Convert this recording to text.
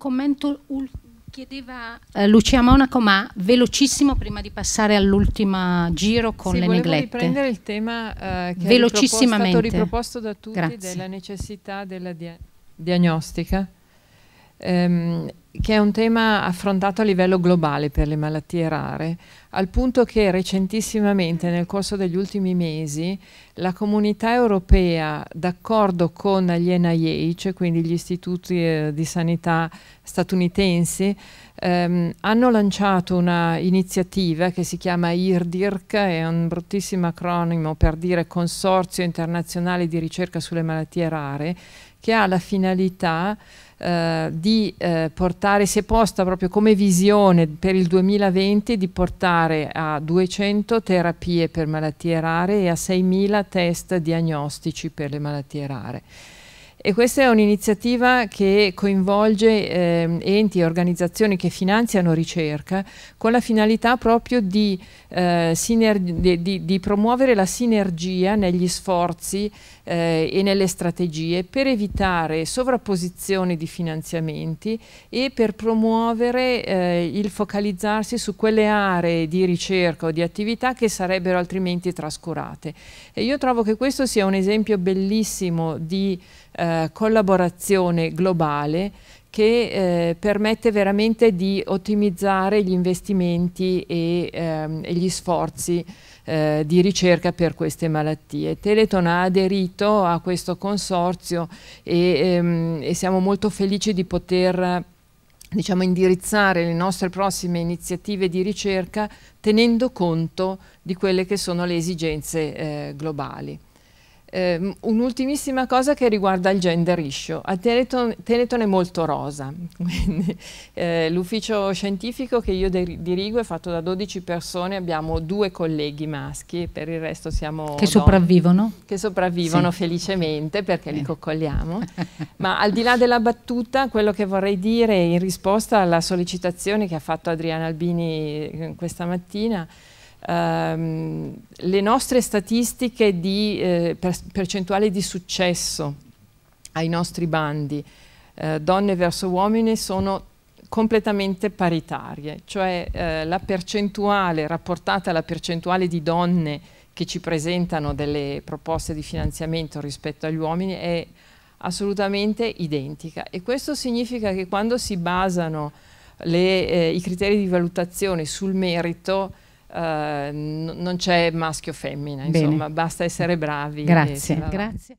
commento chiedeva eh, Lucia Monaco, ma velocissimo prima di passare all'ultimo giro con sì, le neglette. Volevo riprendere il tema eh, che è stato riproposto da tutti Grazie. della necessità della dia diagnostica ehm, che è un tema affrontato a livello globale per le malattie rare, al punto che recentissimamente, nel corso degli ultimi mesi, la comunità europea, d'accordo con gli NIH, cioè quindi gli istituti eh, di sanità statunitensi, ehm, hanno lanciato una iniziativa che si chiama IRDIRC, è un bruttissimo acronimo per dire Consorzio Internazionale di Ricerca sulle Malattie Rare, che ha la finalità eh, di eh, portare, si è posta proprio come visione per il 2020 di portare a 200 terapie per malattie rare e a 6.000 test diagnostici per le malattie rare. E questa è un'iniziativa che coinvolge eh, enti e organizzazioni che finanziano ricerca con la finalità proprio di, eh, di, di, di promuovere la sinergia negli sforzi eh, e nelle strategie per evitare sovrapposizioni di finanziamenti e per promuovere eh, il focalizzarsi su quelle aree di ricerca o di attività che sarebbero altrimenti trascurate. E io trovo che questo sia un esempio bellissimo di eh, eh, collaborazione globale che eh, permette veramente di ottimizzare gli investimenti e, ehm, e gli sforzi eh, di ricerca per queste malattie. Teleton ha aderito a questo consorzio e, ehm, e siamo molto felici di poter diciamo, indirizzare le nostre prossime iniziative di ricerca tenendo conto di quelle che sono le esigenze eh, globali. Eh, un'ultimissima cosa che riguarda il gender issue. A Teleton, Teleton è molto rosa, quindi eh, l'ufficio scientifico che io dirigo è fatto da 12 persone, abbiamo due colleghi maschi, e per il resto siamo... Che donne, sopravvivono? Che sopravvivono sì. felicemente perché Bene. li eh. coccoliamo. Ma al di là della battuta, quello che vorrei dire in risposta alla sollecitazione che ha fatto Adriana Albini eh, questa mattina, ehm, le nostre statistiche di eh, per percentuale di successo ai nostri bandi eh, donne verso uomini sono completamente paritarie, cioè eh, la percentuale rapportata alla percentuale di donne che ci presentano delle proposte di finanziamento rispetto agli uomini è assolutamente identica e questo significa che quando si basano le, eh, i criteri di valutazione sul merito eh, non c'è maschio o femmina, Bene. insomma, basta essere bravi. Grazie. E, Grazie.